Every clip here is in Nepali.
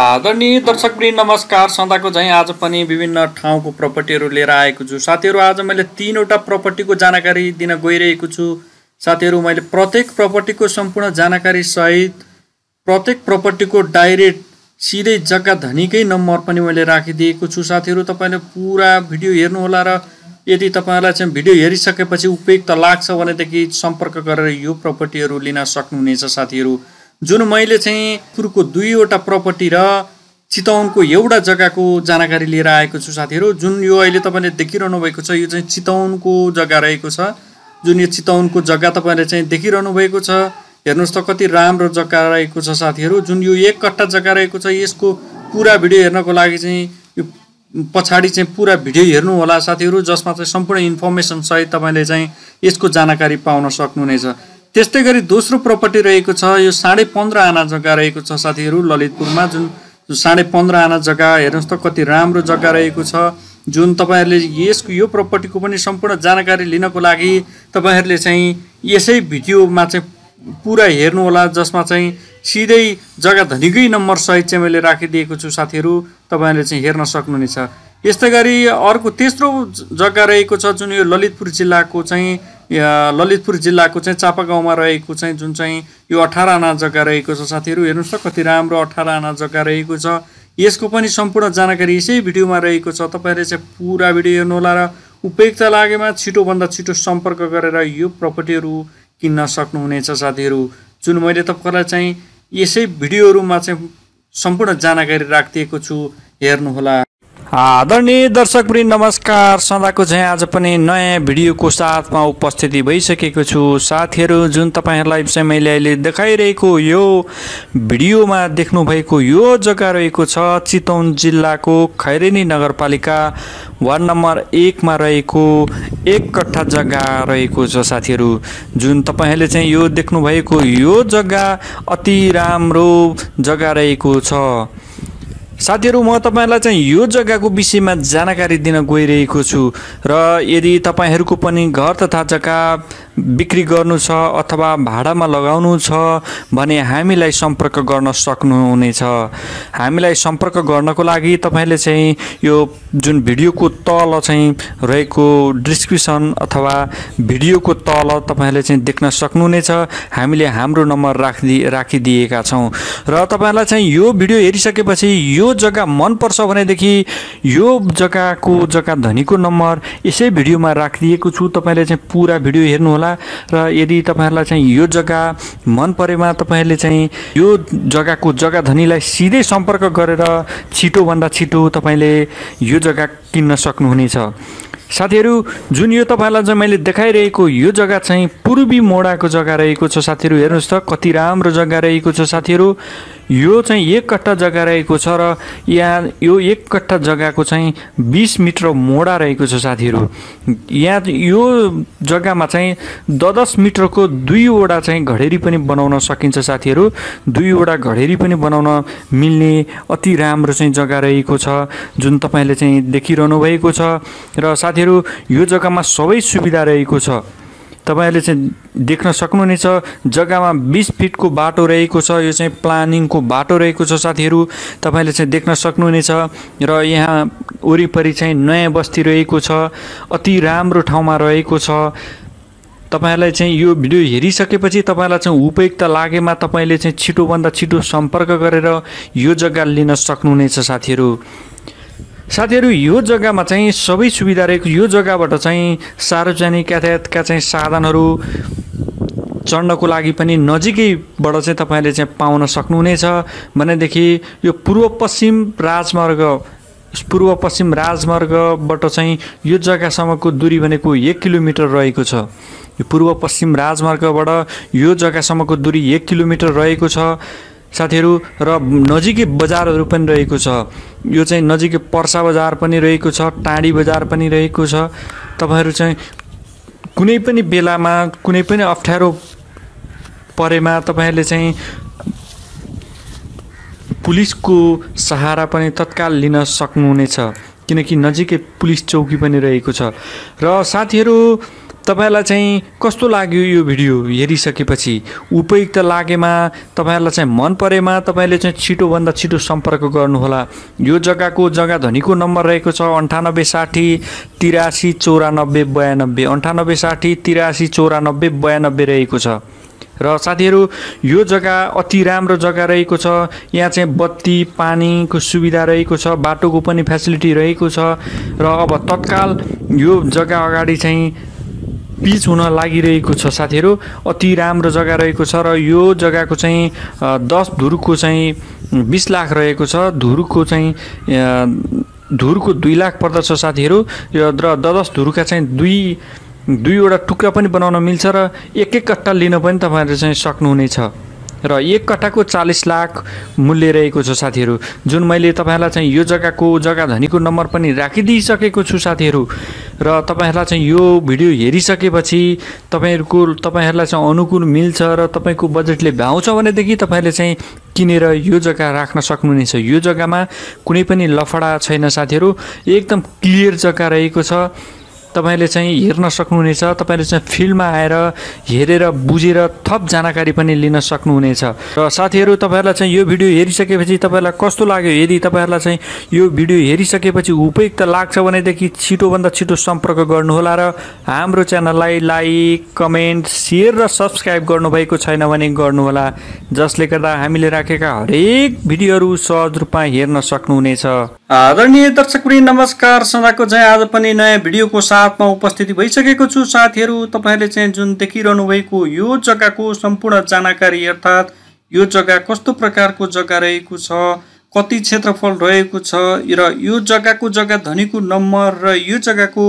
आदरणीय दर्शकवृन्द नमस्कार सदाको झैँ आज पनि विभिन्न ठाउँको प्रपर्टीहरू लिएर आएको छु साथीहरू आज मैले तिनवटा प्रपर्टीको जानकारी दिन गइरहेको छु साथीहरू मैले प्रत्येक प्रपर्टीको सम्पूर्ण जानकारी सहित प्रत्येक प्रपर्टीको डाइरेक्ट सिधै जग्गा धनीकै नम्बर पनि मैले राखिदिएको छु साथीहरू तपाईँले पुरा भिडियो हेर्नुहोला र यदि तपाईँहरूलाई चाहिँ भिडियो हेरिसकेपछि उपयुक्त लाग्छ भनेदेखि सम्पर्क गरेर यो प्रपर्टीहरू लिन सक्नुहुनेछ साथीहरू जुन मैले चाहिँ कुरको दुईवटा प्रपर्टी र चितौनको एउटा जग्गाको जानकारी लिएर आएको छु साथीहरू जुन यो अहिले तपाईँले देखिरहनु भएको छ यो चाहिँ चितौनको जग्गा रहेको छ जुन यो चितौनको जग्गा तपाईँले चाहिँ देखिरहनु भएको छ हेर्नुहोस् त कति राम्रो जग्गा रहेको छ साथीहरू जुन यो एक कट्टा जग्गा रहेको छ यसको पुरा भिडियो हेर्नको लागि चाहिँ यो पछाडि चाहिँ पुरा भिडियो हेर्नु होला साथीहरू जसमा चाहिँ सम्पूर्ण इन्फर्मेसनसहित तपाईँले चाहिँ यसको जानकारी पाउन सक्नुहुनेछ त्यस्तै गरी दोस्रो प्रपर्टी रहेको छ यो साढे पन्ध्र आना जग्गा रहेको छ साथीहरू ललितपुरमा जुन साढे पन्ध्र आना जग्गा हेर्नुहोस् त कति राम्रो जग्गा रहेको छ जुन तपाईँहरूले यसको यो प्रपर्टीको पनि सम्पूर्ण जानकारी लिनको लागि तपाईँहरूले चाहिँ यसै भिडियोमा चाहिँ पुरा हेर्नुहोला जसमा चाहिँ सिधै जग्गा धनीकै नम्बरसहित चाहिँ मैले राखिदिएको छु साथीहरू तपाईँहरूले चाहिँ हेर्न सक्नुहुनेछ यस्तै गरी अर्को तेस्रो जग्गा रहेको छ जुन यो ललितपुर जिल्लाको चाहिँ ललितपुर जिल्लाको चाहिँ चापा गाउँमा रहेको चाहिँ जुन चाहिँ यो अठार आना जग्गा रहेको छ साथीहरू हेर्नुहोस् त कति राम्रो अठार आना जग्गा रहेको छ यसको पनि सम्पूर्ण जानकारी यसै भिडियोमा रहेको छ तपाईँले चाहिँ पुरा भिडियो हेर्नुहोला र उपयुक्त लागेमा छिटोभन्दा छिटो सम्पर्क गरेर यो प्रपर्टीहरू किन्न सक्नुहुनेछ साथीहरू जुन मैले तपाईँलाई चाहिँ यसै भिडियोहरूमा चाहिँ सम्पूर्ण जानकारी राखिदिएको छु हेर्नुहोला आदरणीय दर्शकवृन्द नमस्कार सदाको चाहिँ आज पनि नयाँ भिडियोको साथमा उपस्थिति भइसकेको छु साथीहरू जुन तपाईँहरूलाई चाहिँ मैले अहिले देखाइरहेको यो भिडियोमा देख्नुभएको यो जग्गा रहेको छ चितौन जिल्लाको खैरेनी नगरपालिका वार्ड नम्बर एकमा रहेको एक कट्ठा जग्गा रहेको छ साथीहरू जुन तपाईँहरूले चाहिँ यो देख्नुभएको यो जग्गा अति राम्रो जग्गा रहेको छ साथीहरू म तपाईँहरूलाई चाहिँ यो जग्गाको विषयमा जानकारी दिन गइरहेको छु र यदि तपाईँहरूको पनि घर तथा जग्गा बिक्री गर्नु छ अथवा भाडामा लगाउनु छ भने हामीलाई सम्पर्क गर्न सक्नुहुनेछ हामीलाई सम्पर्क गर्नको लागि तपाईँले चाहिँ यो जुन भिडियोको तल चाहिँ रहेको डिस्क्रिप्सन अथवा भिडियोको तल तपाईँले चाहिँ देख्न सक्नुहुनेछ हामीले हाम्रो नम्बर राखिदि राखिदिएका छौँ र तपाईँहरूलाई चाहिँ यो भिडियो हेरिसकेपछि यो जग्गा मनपर्छ भनेदेखि यो जग्गाको जग्गा धनीको नम्बर यसै भिडियोमा राखिदिएको छु तपाईँले चाहिँ पुरा भिडियो हेर्नुहोला होला र यदि तपाईँहरूलाई चाहिँ यो जग्गा मन परेमा तपाईँहरूले चाहिँ यो जग्गाको जग्गा धनीलाई सिधै सम्पर्क गरेर छिटोभन्दा छिटो तपाईँले यो जग्गा किन्न सक्नुहुनेछ साथीहरू जुन यो तपाईँहरूलाई चाहिँ मैले देखाइरहेको यो जग्गा चाहिँ पूर्वी मोडाको जग्गा रहेको छ साथीहरू हेर्नुहोस् त कति राम्रो जग्गा रहेको छ साथीहरू यो चाहिँ एक कट्ठा जग्गा रहेको छ र यहाँ यो एक कट्ठा जग्गाको चाहिँ बिस मिटर मोडा रहेको छ साथीहरू यहाँ यो जग्गामा चाहिँ दस मिटरको दुईवटा चाहिँ घडेरी पनि बनाउन सकिन्छ साथीहरू दुईवटा घडेरी पनि बनाउन मिल्ने अति राम्रो चाहिँ जग्गा रहेको छ जुन तपाईँले चाहिँ देखिरहनु भएको छ र साथीहरू यो जग्गामा सबै सुविधा रहेको छ तपाईँहरूले चाहिँ देख्न सक्नुहुनेछ जग्गामा बिस फिटको बाटो रहेको छ यो चाहिँ प्लानिङको बाटो रहेको छ साथीहरू तपाईँले चाहिँ देख्न सक्नुहुनेछ र यहाँ वरिपरि चाहिँ नयाँ बस्ती रहेको छ अति राम्रो ठाउँमा रहेको छ तपाईँहरूलाई चाहिँ यो भिडियो हेरिसकेपछि तपाईँलाई चाहिँ उपयुक्त लागेमा तपाईँले चाहिँ छिटोभन्दा छिटो सम्पर्क गरेर यो जग्गा लिन सक्नुहुनेछ साथीहरू साथीहरू यो जग्गामा चाहिँ सबै सुविधा रहेको यो जग्गाबाट चाहिँ सार्वजनिक यातायातका चाहिँ साधनहरू चढ्नको लागि पनि नजिकैबाट चाहिँ तपाईँले चाहिँ पाउन सक्नुहुनेछ भनेदेखि यो पूर्व पश्चिम राजमार्ग पूर्व पश्चिम राजमार्गबाट चाहिँ यो जग्गासम्मको दूरी भनेको एक किलोमिटर रहेको छ यो पूर्व पश्चिम राजमार्गबाट यो जग्गासम्मको दूरी एक किलोमिटर रहेको छ साथीहरू र नजिकै बजारहरू पनि रहेको छ यो चाहिँ नजिकै पर्सा बजार पनि रहेको छ टाँडी बजार पनि रहेको छ तपाईँहरू चाहिँ कुनै पनि बेलामा कुनै पनि अप्ठ्यारो परेमा तपाईँहरूले चाहिँ पुलिसको सहारा पनि तत्काल लिन सक्नुहुनेछ किनकि नजिकै पुलिस चौकी पनि रहेको छ र साथीहरू तपाईँहरूलाई चाहिँ कस्तो लाग्यो यो भिडियो हेरिसकेपछि उपयुक्त लागेमा तपाईँहरूलाई चाहिँ मन परेमा तपाईँले चाहिँ छिटोभन्दा छिटो सम्पर्क गर्नुहोला यो जग्गाको जग्गा धनीको नम्बर रहेको छ अन्ठानब्बे साठी तिरासी चौरानब्बे बयानब्बे अन्ठानब्बे साठी तिरासी चौरानब्बे बयानब्बे रहेको छ र साथीहरू यो जग्गा अति राम्रो जग्गा रहेको छ यहाँ चाहिँ बत्ती पानीको सुविधा रहेको छ बाटोको पनि फेसिलिटी रहेको छ र अब तत्काल यो जग्गा अगाडि चाहिँ बिच हुन लागिरहेको छ साथीहरू अति राम्रो जग्गा रहेको छ र यो जग्गाको चाहिँ दस धुरको चाहिँ बिस लाख रहेको छ धुरको चाहिँ धुरको दुई लाख पर्दछ साथीहरू र दस धुरका चाहिँ दुई दुईवटा टुक्रा पनि बनाउन मिल्छ र एक एक कट्टा लिन पनि तपाईँहरू चाहिँ सक्नुहुनेछ र एक कट्टाको चालिस लाख मूल्य रहेको छ साथीहरू जुन मैले तपाईँहरूलाई चाहिँ यो जग्गाको जग्गा धनीको नम्बर पनि राखिदिइसकेको छु साथीहरू र तपाईँहरूलाई चाहिँ यो भिडियो हेरिसकेपछि तपाईँहरूको तपाईँहरूलाई चाहिँ अनुकूल मिल्छ र तपाईँको बजेटले भ्याउँछ भनेदेखि तपाईँहरूले चाहिँ किनेर यो जग्गा राख्न सक्नुहुनेछ यो जग्गामा कुनै पनि लफडा छैन साथीहरू एकदम क्लियर जग्गा रहेको छ तपाईँले चाहिँ हेर्न सक्नुहुनेछ तपाईँले चाहिँ फिल्डमा आएर हेरेर बुझेर थप जानकारी पनि लिन सक्नुहुनेछ र साथीहरू तपाईँहरूलाई चाहिँ यो भिडियो हेरिसकेपछि तपाईँलाई कस्तो लाग्यो यदि तपाईँहरूलाई चाहिँ यो भिडियो हेरिसकेपछि उपयुक्त लाग्छ भनेदेखि छिटोभन्दा छिटो सम्पर्क गर्नुहोला र हाम्रो च्यानललाई लाइक कमेन्ट सेयर र सब्सक्राइब गर्नुभएको छैन भने गर्नुहोला जसले गर्दा हामीले राखेका हरेक भिडियोहरू सहज रूपमा हेर्न सक्नुहुनेछ आदरणीय दर्शकवृन्द नमस्कार सदाको चाहिँ आज पनि नयाँ भिडियोको साथमा उपस्थिति भइसकेको छु साथीहरू तपाईँहरूले चाहिँ जुन देखिरहनु भएको यो जग्गाको सम्पूर्ण जानकारी अर्थात् यो जग्गा कस्तो प्रकारको जग्गा रहेको छ कति क्षेत्रफल रहेको छ र यो जग्गाको जग्गा धनीको नम्बर र यो जग्गाको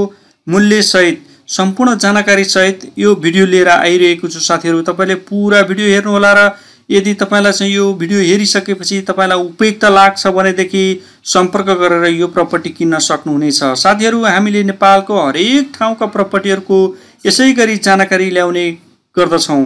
मूल्यसहित सम्पूर्ण जानकारीसहित यो भिडियो लिएर आइरहेको छु साथीहरू तपाईँले पुरा भिडियो हेर्नुहोला र यदि तपाईँलाई चाहिँ यो भिडियो हेरिसकेपछि तपाईँलाई उपयुक्त लाग्छ भनेदेखि सम्पर्क गरेर यो प्रपर्टी किन्न सक्नुहुनेछ साथीहरू हामीले नेपालको हरेक ठाउँका प्रपर्टीहरूको यसै गरी जानकारी ल्याउने गर्दछौँ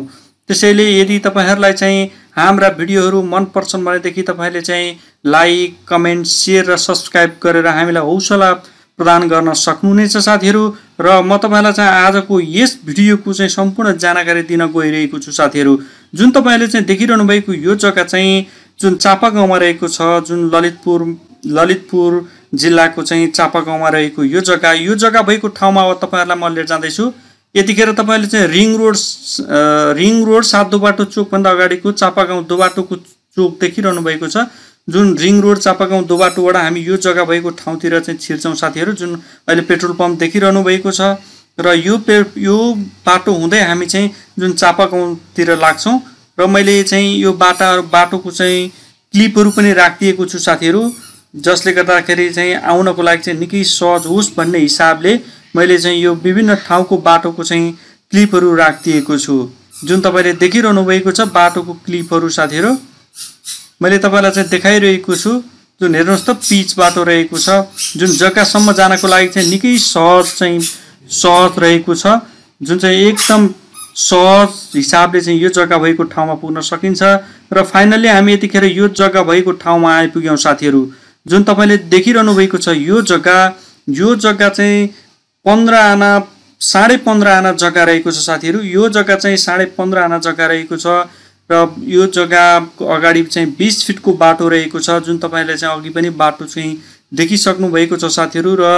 त्यसैले यदि तपाईँहरूलाई चाहिँ हाम्रा भिडियोहरू मनपर्छन् भनेदेखि तपाईँले चाहिँ लाइक कमेन्ट सेयर र सब्सक्राइब गरेर हामीलाई हौसला प्रदान गर्न सक्नुहुनेछ साथीहरू र म तपाईँलाई चाहिँ आजको यस भिडियोको चाहिँ सम्पूर्ण जानकारी दिन गइरहेको छु साथीहरू जुन तपाईँले चाहिँ देखिरहनु भएको यो जग्गा चाहिँ जुन चापा गाउँमा रहेको छ जुन ललितपुर ललितपुर जिल्लाको चाहिँ चापा गाउँमा रहेको यो जग्गा यो जग्गा भएको ठाउँमा अब तपाईँहरूलाई म लिएर जाँदैछु यतिखेर तपाईँहरूले चाहिँ रिङ रोड रिङ रोड सात दोबाटो चोकभन्दा अगाडिको चापा गाउँ दोबाटोको चोक देखिरहनु भएको छ जुन रिङ रोड चापा गाउँ दोबाटोबाट हामी यो जग्गा भएको ठाउँतिर चाहिँ छिर्छौँ साथीहरू जुन अहिले पेट्रोल पम्प देखिरहनु भएको छ र यो पे यो बाटो हुँदै हामी चाहिँ जुन चापा गाउँतिर लाग्छौँ र मैले चाहिँ यो बाटा बाटोको चाहिँ क्लिपहरू पनि राखिदिएको छु साथीहरू जसले गर्दाखेरि चाहिँ आउनको लागि चाहिँ निकै सहज होस् भन्ने हिसाबले मैले चाहिँ यो विभिन्न ठाउँको बाटोको चाहिँ क्लिपहरू राखिदिएको छु जुन तपाईँले देखिरहनु भएको छ बाटोको क्लिपहरू साथीहरू मैले तपाईँलाई चाहिँ देखाइरहेको छु जुन हेर्नुहोस् त पिच बाटो रहेको छ जुन जग्गासम्म जानको लागि चाहिँ निकै सहज चाहिँ सहज रहेको छ जुन चाहिँ एकदम सहज हिसाबले चाहिँ यो जग्गा भएको ठाउँमा पुग्न सकिन्छ र फाइनल्ली हामी यतिखेर यो जग्गा भएको ठाउँमा आइपुग्यौँ साथीहरू जुन तपाईँले देखिरहनु भएको छ यो जग्गा यो जग्गा चाहिँ पन्ध्र आना साढे पन्ध्र आना जग्गा रहेको छ साथीहरू यो जग्गा चाहिँ साढे पन्ध्र आना जग्गा रहेको छ र यो जग्गाको अगाडि चाहिँ बिस फिटको बाटो रहेको छ जुन तपाईँले चाहिँ अघि पनि बाटो चाहिँ देखिसक्नु भएको छ साथीहरू र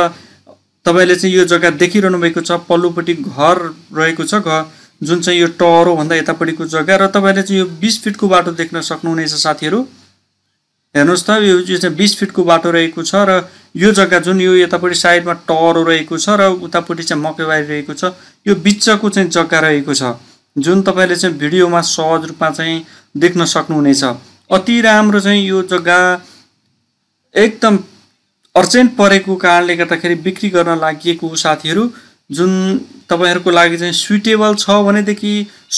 तपाईँले चाहिँ यो जग्गा देखिरहनु भएको छ पल्लोपट्टि घर रहेको छ घर जुन चाहिँ यो टहरोभन्दा यतापट्टिको जग्गा र तपाईँले चाहिँ यो बिस फिटको बाटो देख्न सक्नुहुनेछ साथीहरू हेर्नुहोस् त यो चाहिँ बिस फिटको बाटो रहेको छ र यो जग्गा जुन यो यतापट्टि साइडमा टहरो रहेको छ र उतापट्टि चाहिँ मकैबारी रहेको छ यो बिचको चाहिँ जग्गा रहेको छ जुन तपाईँले चाहिँ भिडियोमा सहज रूपमा चाहिँ देख्न सक्नुहुनेछ अति राम्रो चाहिँ यो जग्गा एकदम अर्जेन्ट परेको कारणले गर्दाखेरि बिक्री गर्न लागि साथीहरू जुन तपाईँहरूको लागि चाहिँ सुइटेबल छ भनेदेखि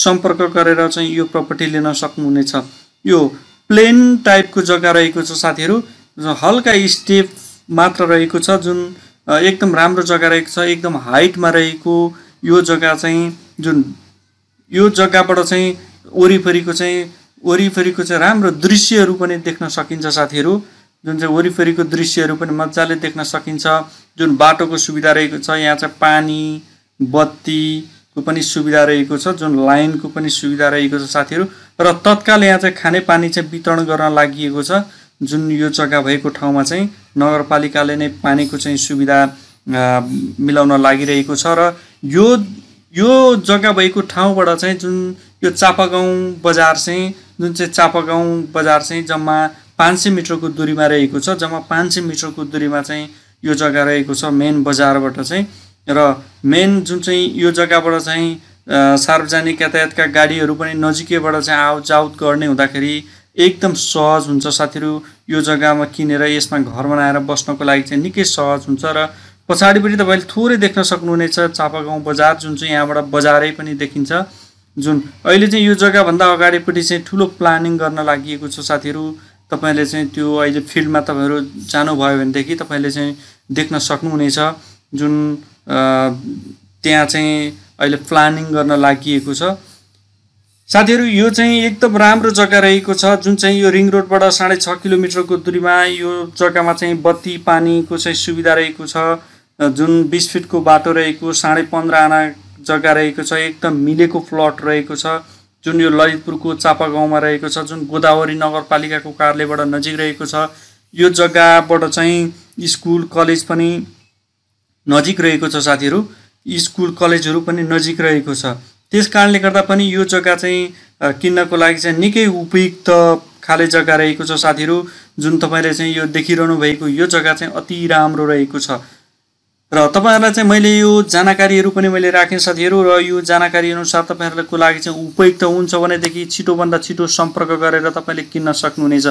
सम्पर्क गरेर चाहिँ यो प्रपर्टी लिन सक्नुहुनेछ यो प्लेन टाइपको जग्गा रहेको छ साथीहरू हल्का स्टेप मात्र रहेको छ जुन एकदम राम्रो जग्गा रहेको छ एकदम हाइटमा रहेको यो जग्गा चाहिँ जुन यो जग्गाबाट चाहिँ वरिपरिको चाहिँ वरिपरिको चाहिँ राम्रो दृश्यहरू पनि देख्न सकिन्छ साथीहरू जुन चाहिँ वरिपरिको दृश्यहरू पनि मजाले देख्न सकिन्छ जुन बाटोको सुविधा रहेको छ यहाँ चाहिँ पानी बत्तीको पनि सुविधा रहेको छ जुन लाइनको पनि सुविधा रहेको छ साथीहरू र तत्काल यहाँ चाहिँ खानेपानी चाहिँ वितरण गर्न लागि छ जुन यो जग्गा भएको ठाउँमा चाहिँ नगरपालिकाले नै पानीको चाहिँ सुविधा मिलाउन लागिरहेको छ र यो यो जग्गा भएको ठाउँबाट चाहिँ जुन यो चापागाउँ बजार चाहिँ जुन चाहिँ चापागाउँ बजार चाहिँ जम्मा पाँच सय मिटरको दुरीमा रहेको छ जम्मा पाँच सय मिटरको दुरीमा चाहिँ यो जग्गा रहेको छ मेन बजारबाट चाहिँ र मेन जुन चाहिँ यो जग्गाबाट चाहिँ सार्वजनिक यातायातका गाडीहरू पनि नजिकैबाट चाहिँ आउजाउत गर्ने हुँदाखेरि एकदम सहज हुन्छ साथीहरू यो जग्गामा किनेर यसमा घर बनाएर बस्नको लागि चाहिँ निकै सहज हुन्छ र पछाडिपट्टि तपाईँले थोरै देख्न सक्नुहुनेछ चापागाउँ बजार जुन चाहिँ यहाँबाट बजारै पनि देखिन्छ जुन अहिले चाहिँ यो जग्गाभन्दा अगाडिपट्टि चाहिँ ठुलो प्लानिङ गर्न लागि छ साथीहरू तपाईँले चाहिँ त्यो अहिले फिल्डमा तपाईँहरू जानुभयो भनेदेखि तपाईँले चाहिँ देख्न सक्नुहुनेछ जुन त्यहाँ चाहिँ अहिले प्लानिङ गर्न लागि छ साथीहरू यो चाहिँ एकदम राम्रो जग्गा रहेको छ जुन चाहिँ यो रिङ रोडबाट साढे छ किलोमिटरको दुरीमा यो जग्गामा चाहिँ बत्ती पानीको चाहिँ सुविधा रहेको छ जुन बिस फिटको बाटो रहेको साढे पन्ध्र आना जग्गा रहेको छ एकदम मिलेको प्लट रहेको छ जुन यो ललितपुरको चापा गाउँमा रहेको छ जुन गोदावरी नगरपालिकाको कार्यालयबाट नजिक रहेको छ यो जग्गाबाट चाहिँ स्कुल कलेज पनि नजिक रहेको छ साथीहरू स्कुल कलेजहरू पनि नजिक रहेको छ त्यस कारणले गर्दा पनि यो जग्गा चाहिँ किन्नको लागि चाहिँ निकै उपयुक्त खाले जग्गा रहेको छ साथीहरू जुन तपाईँले चाहिँ यो देखिरहनु भएको यो जग्गा चाहिँ अति राम्रो रहेको छ र तपाईँहरूलाई चाहिँ मैले यो जानकारीहरू पनि मैले राखेँ साथीहरू र यो जानकारी अनुसार तपाईँहरूको लागि चाहिँ उपयुक्त हुन्छ भनेदेखि छिटोभन्दा छिटो सम्पर्क गरेर तपाईँले किन्न सक्नुहुनेछ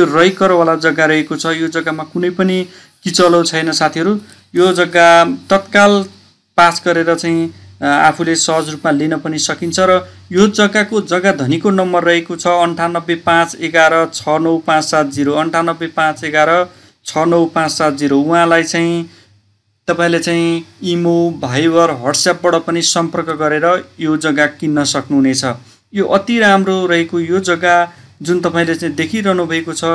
यो रैकरवाला जग्गा रहेको छ यो जग्गामा कुनै पनि किचलो छैन साथीहरू यो जग्गा तत्काल पास गरेर चाहिँ आफूले सहज रूपमा लिन पनि सकिन्छ र यो जग्गाको जग्गा धनीको नम्बर रहेको छ अन्ठानब्बे पाँच एघार छ नौ पाँच सात जिरो अन्ठानब्बे पाँच एघार छ नौ पाँच सात जिरो उहाँलाई चाहिँ तपाईँले चाहिँ इमो भाइबर वाट्सएपबाट पनि सम्पर्क गरेर यो जग्गा किन्न सक्नुहुनेछ यो अति राम्रो रहेको यो जग्गा जुन तपाईँले चाहिँ देखिरहनु भएको छ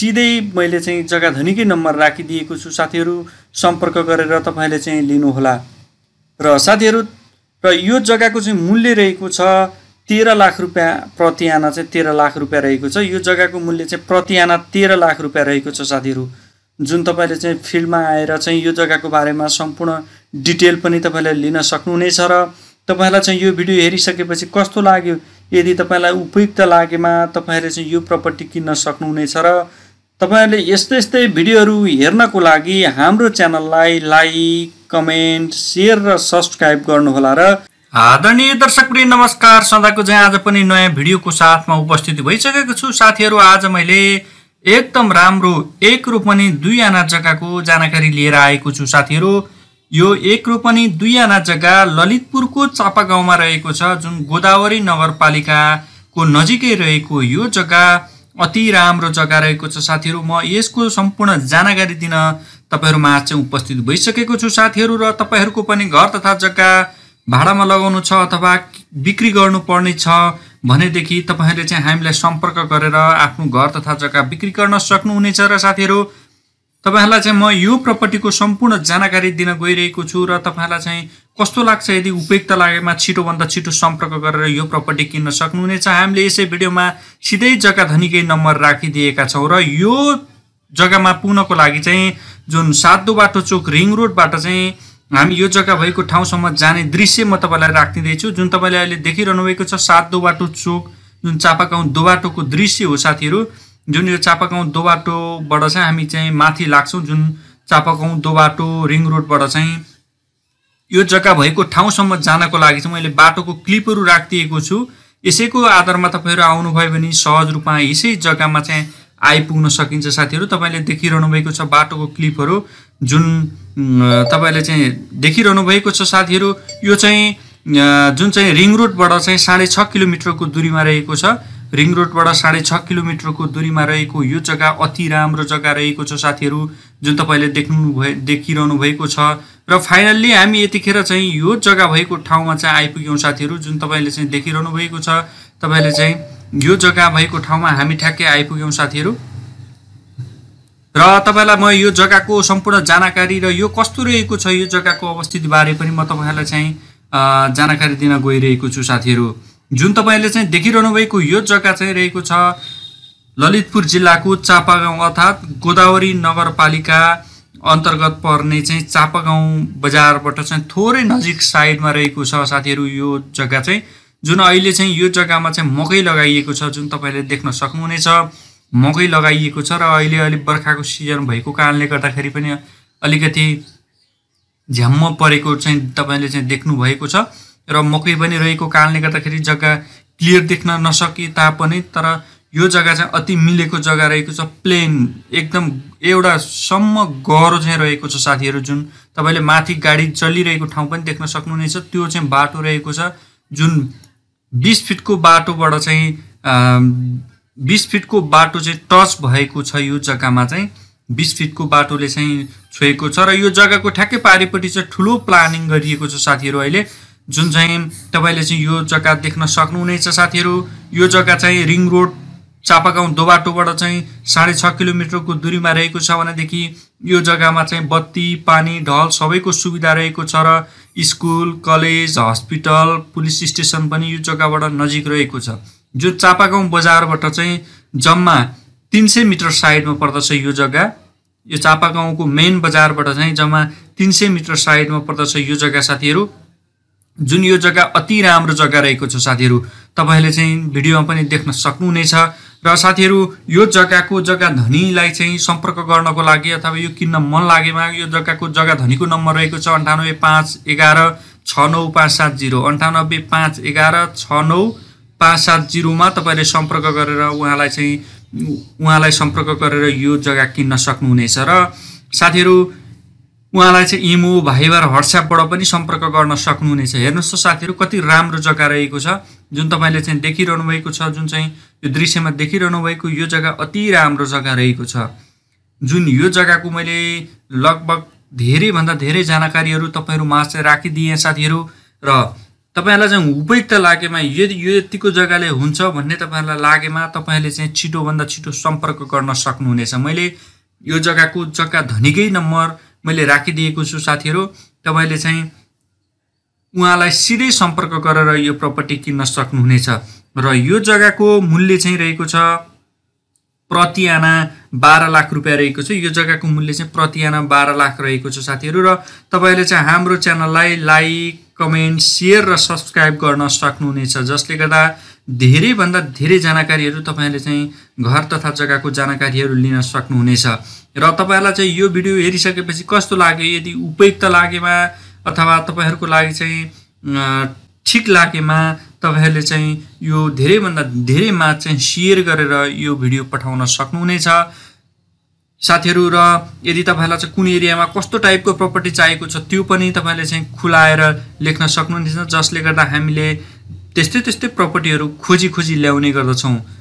सिधै मैले चाहिँ जग्गा धनीकै नम्बर राखिदिएको छु साथीहरू सम्पर्क गरेर तपाईँले चाहिँ लिनुहोला र साथीहरू र यो जग्गाको चाहिँ मूल्य रहेको छ तेह्र लाख रुपियाँ प्रति आना चाहिँ तेह्र लाख रुपियाँ रहेको छ यो जग्गाको मूल्य चाहिँ प्रति आना तेह्र लाख रुपियाँ रहेको छ साथीहरू जुन तपाईँले चाहिँ फिल्डमा आएर चाहिँ यो जग्गाको बारेमा सम्पूर्ण डिटेल पनि तपाईँले लिन सक्नुहुनेछ र तपाईँलाई चाहिँ यो भिडियो हेरिसकेपछि कस्तो लाग्यो यदि तपाईँलाई उपयुक्त लागेमा तपाईँले चाहिँ यो प्रपर्टी किन्न सक्नुहुनेछ र तपाईँहरूले यस्तै यस्तै भिडियोहरू हेर्नको लागि हाम्रो च्यानललाई लाइक कमेन्ट सेयर र सब्सक्राइब गर्नुहोला र आदरणीय दर्शक प्रिय नमस्कार सदाको चाहिँ आज पनि नयाँ भिडियोको साथमा उपस्थित भइसकेको छु साथीहरू आज मैले एकदम राम्रो एक रोपनी दुई आना जग्गाको जानकारी लिएर आएको छु साथीहरू यो एक रोपनी दुई आना जग्गा ललितपुरको चापा गाउँमा रहेको छ जुन गोदावरी नगरपालिकाको नजिकै रहेको यो जग्गा अति राम्रो जग्गा रहेको छ साथीहरू म यसको सम्पूर्ण जानकारी दिन तपाईँहरूमा चाहिँ उपस्थित भइसकेको छु साथीहरू र तपाईँहरूको पनि घर तथा जग्गा भाडामा लगाउनु छ अथवा बिक्री गर्नुपर्ने छ भनेदेखि तपाईँहरूले चाहिँ हामीलाई सम्पर्क गरेर आफ्नो घर तथा जग्गा बिक्री गर्न सक्नुहुनेछ र साथीहरू तपाईँहरूलाई चाहिँ म यो प्रपर्टीको सम्पूर्ण जानकारी दिन गइरहेको छु र तपाईँहरूलाई चाहिँ कस्तो लाग्छ यदि उपयुक्त लागेमा छिटोभन्दा छिटो सम्पर्क गरेर यो प्रपर्टी किन्न सक्नुहुनेछ हामीले यसै भिडियोमा सिधै जग्गा धनीकै नम्बर राखिदिएका छौँ र यो जग्गामा पुग्नको लागि चाहिँ जुन सातो बाटो चोक रिङ रोडबाट चाहिँ हामी यो जग्गा भएको ठाउँसम्म जाने दृश्य म तपाईँलाई राखिदिँदैछु जुन तपाईँले अहिले देखिरहनु भएको छ सातो बाटो चोक जुन चापागाउँ दोबाटोको दृश्य हो साथीहरू जुन यो चापागाउँ दोबाटोबाट चाहिँ हामी चाहिँ माथि लाग्छौँ जुन चापागाउँ दोबाटो रिङ रोडबाट चाहिँ यो जग्गा भएको ठाउँसम्म जानको लागि चाहिँ मैले बाटोको क्लिपहरू राखिदिएको छु यसैको आधारमा तपाईँहरू आउनुभयो भने सहज रूपमा यसै जग्गामा चाहिँ आइपुग्न सकिन्छ साथीहरू तपाईँले देखिरहनु भएको छ बाटोको क्लिपहरू जुन तपाईँले चाहिँ देखिरहनु भएको छ साथीहरू यो चाहिँ जुन चाहिँ रिङ रोडबाट चाहिँ साढे छ किलोमिटरको दुरीमा रहेको छ रिङ रोडबाट साढे छ किलोमिटरको दुरीमा रहेको यो जग्गा अति राम्रो जग्गा रहेको छ साथीहरू जुन तपाईँले देख्नु भए देखिरहनु भएको छ र फाइनल्ली हामी यतिखेर चाहिँ यो जग्गा भएको ठाउँमा चाहिँ आइपुग्यौँ साथीहरू जुन तपाईँले चाहिँ देखिरहनु भएको छ तपाईँले चाहिँ यो जग्गा भएको ठाउँमा हामी ठ्याक्कै आइपुग्यौँ साथीहरू र तपाईँलाई म यो जग्गाको सम्पूर्ण जानकारी र यो कस्तो रहेको छ यो जग्गाको अवस्थितबारे पनि म तपाईँहरूलाई चाहिँ जानकारी दिन गइरहेको छु साथीहरू जुन तपाईँले चाहिँ देखिरहनु भएको यो जग्गा चाहिँ रहेको छ ललितपुर जिल्लाको चापागाउँ अर्थात् गोदावरी नगरपालिका अन्तर्गत पर्ने चाहिँ चापागाउँ बजारबाट चाहिँ थोरै नजिक साइडमा रहेको छ साथीहरू यो जग्गा चाहिँ जुन अहिले चाहिँ यो जग्गामा चाहिँ मकै लगाइएको छ जुन तपाईँले देख्न सक्नुहुनेछ मकै लगाइएको छ र अहिले अहिले बर्खाको सिजन भएको कारणले गर्दाखेरि पनि अलिकति झ्याम्म परेको चाहिँ तपाईँले चाहिँ देख्नुभएको छ र मकै पनि रहेको कारणले गर्दाखेरि जग्गा क्लियर देख्न नसके तापनि तर यो जग्गा चाहिँ अति मिलेको जग्गा रहेको छ प्लेन एकदम एउटा सम्म गह्रो चाहिँ रहेको छ साथीहरू जुन तपाईँले माथि गाडी चलिरहेको ठाउँ पनि देख्न सक्नुहुनेछ त्यो चाहिँ बाटो रहेको छ जुन बिस फिटको बाटोबाट चाहिँ बिस फिटको बाटो चाहिँ टच भएको छ यो जग्गामा चाहिँ बिस फिटको बाटोले चाहिँ छोएको छ र यो जग्गाको ठ्याक्कै पारिपट्टि चाहिँ ठुलो प्लानिङ गरिएको छ साथीहरू अहिले जुन चाहिँ तपाईँले चाहिँ यो जग्गा देख्न सक्नुहुनेछ साथीहरू यो जग्गा चाहिँ रिङ रोड चापागाउँ दोबाटोबाट चाहिँ साढे छ किलोमिटरको दूरीमा रहेको छ भनेदेखि यो जग्गामा चाहिँ बत्ती पानी ढल सबैको सुविधा रहेको छ र school college hospital police station पनि यो जग्गाबाट नजिक रहेको छ जो चापागाउँ बजारबाट चाहिँ जम्मा तिन सय मिटर साइडमा पर्दछ यो जग्गा यो चापागाउँको मेन बजारबाट चाहिँ जम्मा तिन सय मिटर साइडमा पर्दछ यो जग्गा साथीहरू जुन यो जग्गा अति राम्रो जग्गा रहेको छ साथीहरू तपाईँहरूले चाहिँ भिडियोमा पनि देख्न सक्नुहुनेछ र साथीहरू यो जग्गाको जग्गा धनीलाई चाहिँ सम्पर्क गर्नको लागि अथवा यो किन्न मन लागेमा यो जग्गाको जग्गा धनीको नम्बर रहेको छ अन्ठानब्बे पाँच एघार छ नौ पाँच सात जिरो अन्ठानब्बे पाँच एघार छ नौ पाँच सात जिरोमा तपाईँले सम्पर्क गरेर उहाँलाई चाहिँ उहाँलाई सम्पर्क गरेर यो जग्गा किन्न सक्नुहुनेछ र साथीहरू उहाँलाई चाहिँ इमो भाइबर वाट्सएपबाट पनि सम्पर्क गर्न सक्नुहुनेछ हेर्नुहोस् त साथीहरू कति राम्रो जग्गा रहेको छ जुन तपाईँले चाहिँ देखिरहनु भएको छ जुन चाहिँ यो दृश्यमा देखिरहनु भएको यो जग्गा अति राम्रो जग्गा रहेको छ जुन यो जग्गाको मैले लगभग धेरैभन्दा धेरै जानकारीहरू तपाईँहरू माझ चाहिँ राखिदिएँ साथीहरू र तपाईँहरूलाई चाहिँ उपयुक्त लागेमा यदि यो यतिको जग्गाले हुन्छ भन्ने तपाईँहरूलाई लागेमा तपाईँहरूले चाहिँ छिटोभन्दा छिटो सम्पर्क गर्न सक्नुहुनेछ मैले यो जग्गाको जग्गा धनीकै नम्बर मैले राखिदिएको छु साथीहरू तपाईँले चाहिँ उहाँलाई सिधै सम्पर्क गरेर यो प्रपर्टी किन्न सक्नुहुनेछ र यो जग्गाको मूल्य चाहिँ रहेको छ प्रति आना बाह्र लाख रुपियाँ रहेको छ यो जग्गाको मूल्य चाहिँ प्रति आना बाह्र लाख रहेको छ साथीहरू र तपाईँहरूले चाहिँ हाम्रो च्यानललाई लाइक कमेन्ट सेयर र सब्सक्राइब गर्न सक्नुहुनेछ जसले गर्दा धेरैभन्दा धेरै जानकारीहरू तपाईँहरूले चाहिँ घर तथा जग्गाको जानकारीहरू लिन सक्नुहुनेछ र तपाईँहरूलाई चाहिँ यो भिडियो हेरिसकेपछि कस्तो लाग्यो यदि उपयुक्त लागेमा अथवा तपाईँहरूको लागि चाहिँ ठिक लागेमा तपाईँहरूले चाहिँ यो धेरैभन्दा धेरैमा चाहिँ सेयर गरेर यो भिडियो पठाउन सक्नुहुनेछ साथीहरू र यदि तपाईँहरूलाई चाहिँ कुन एरियामा कस्तो टाइपको प्रपर्टी चाहिएको छ त्यो पनि तपाईँले चाहिँ खुलाएर लेख्न सक्नुहुनेछ जसले गर्दा हामीले त्यस्तै त्यस्तै प्रपर्टीहरू खोजी खोजी ल्याउने गर्दछौँ